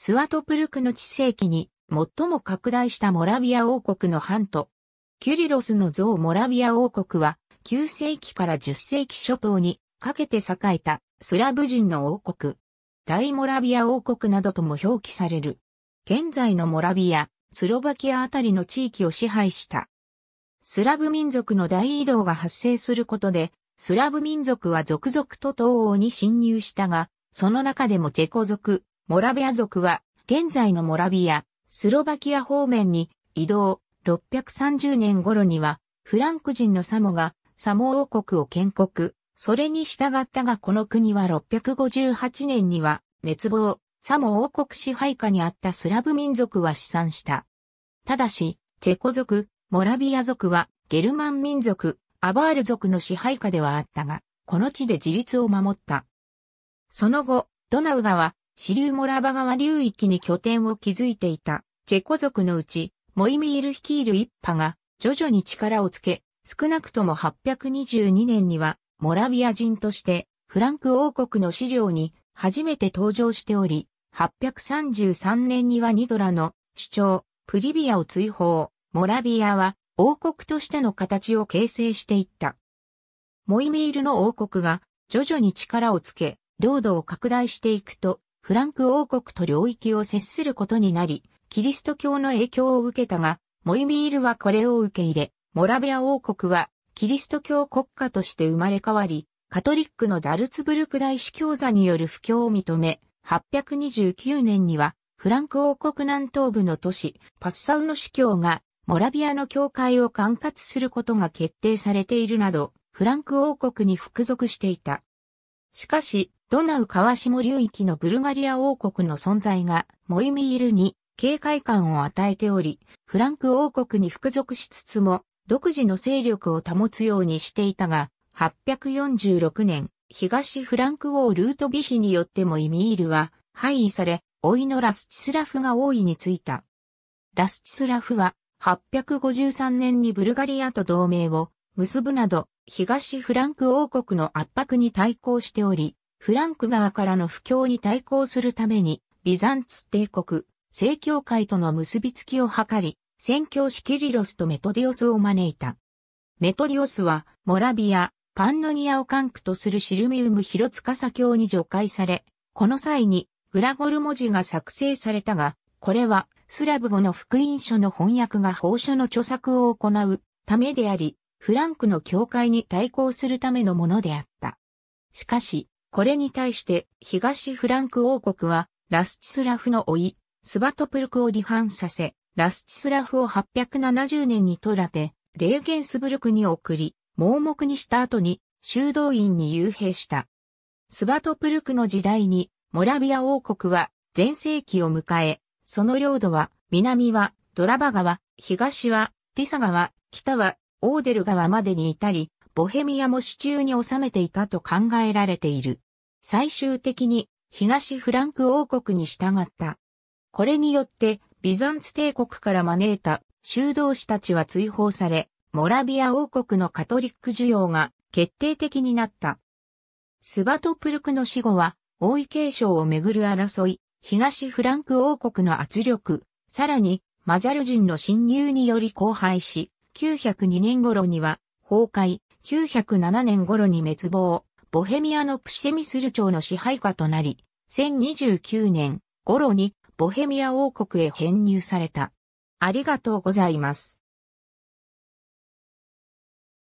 スワトプルクの地世紀に最も拡大したモラビア王国の半と、キュリロスの像モラビア王国は9世紀から10世紀初頭にかけて栄えたスラブ人の王国。大モラビア王国などとも表記される。現在のモラビア、スロバキアあたりの地域を支配した。スラブ民族の大移動が発生することで、スラブ民族は続々と東欧に侵入したが、その中でもチェコ族、モラビア族は、現在のモラビア、スロバキア方面に移動、630年頃には、フランク人のサモが、サモ王国を建国、それに従ったがこの国は658年には、滅亡、サモ王国支配下にあったスラブ民族は試算した。ただし、チェコ族、モラビア族は、ゲルマン民族、アバール族の支配下ではあったが、この地で自立を守った。その後、ドナウ川、支流モラバ川流域に拠点を築いていたチェコ族のうち、モイミール率いる一派が徐々に力をつけ、少なくとも822年にはモラビア人としてフランク王国の資料に初めて登場しており、833年にはニドラの主張、プリビアを追放、モラビアは王国としての形を形成していった。モイミールの王国が徐々に力をつけ、領土を拡大していくと、フランク王国と領域を接することになり、キリスト教の影響を受けたが、モイミールはこれを受け入れ、モラビア王国はキリスト教国家として生まれ変わり、カトリックのダルツブルク大司教座による布教を認め、829年にはフランク王国南東部の都市パッサウの司教がモラビアの教会を管轄することが決定されているなど、フランク王国に服属していた。しかし、ドナウ川下流域のブルガリア王国の存在がモイミールに警戒感を与えており、フランク王国に服属しつつも独自の勢力を保つようにしていたが、846年、東フランク王ルートビヒによってモイミールは廃位され、老いのラスチスラフが王位についた。ラスチスラフは853年にブルガリアと同盟を結ぶなど、東フランク王国の圧迫に対抗しており、フランク側からの不況に対抗するために、ビザンツ帝国、正教会との結びつきを図り、宣教師キリロスとメトディオスを招いた。メトディオスは、モラビア、パンノニアを管区とするシルミウム広司教に除外され、この際に、グラゴル文字が作成されたが、これは、スラブ語の福音書の翻訳が法書の著作を行うためであり、フランクの教会に対抗するためのものであった。しかし、これに対して東フランク王国はラスチスラフの甥、スバトプルクを離反させ、ラスチスラフを870年に取らて、レーゲンスブルクに送り、盲目にした後に修道院に幽閉した。スバトプルクの時代にモラビア王国は全盛期を迎え、その領土は南はドラバ川、東はティサ川、北はオーデル川までに至り、ボヘミアも手中に収めていたと考えられている。最終的に東フランク王国に従った。これによってビザンツ帝国から招いた修道士たちは追放され、モラビア王国のカトリック需要が決定的になった。スバトプルクの死後は、王位継承をめぐる争い、東フランク王国の圧力、さらに、マジャル人の侵入により荒廃し、902年頃には崩壊、907年頃に滅亡、ボヘミアのプシェミスル朝の支配下となり、1029年頃にボヘミア王国へ編入された。ありがとうございます。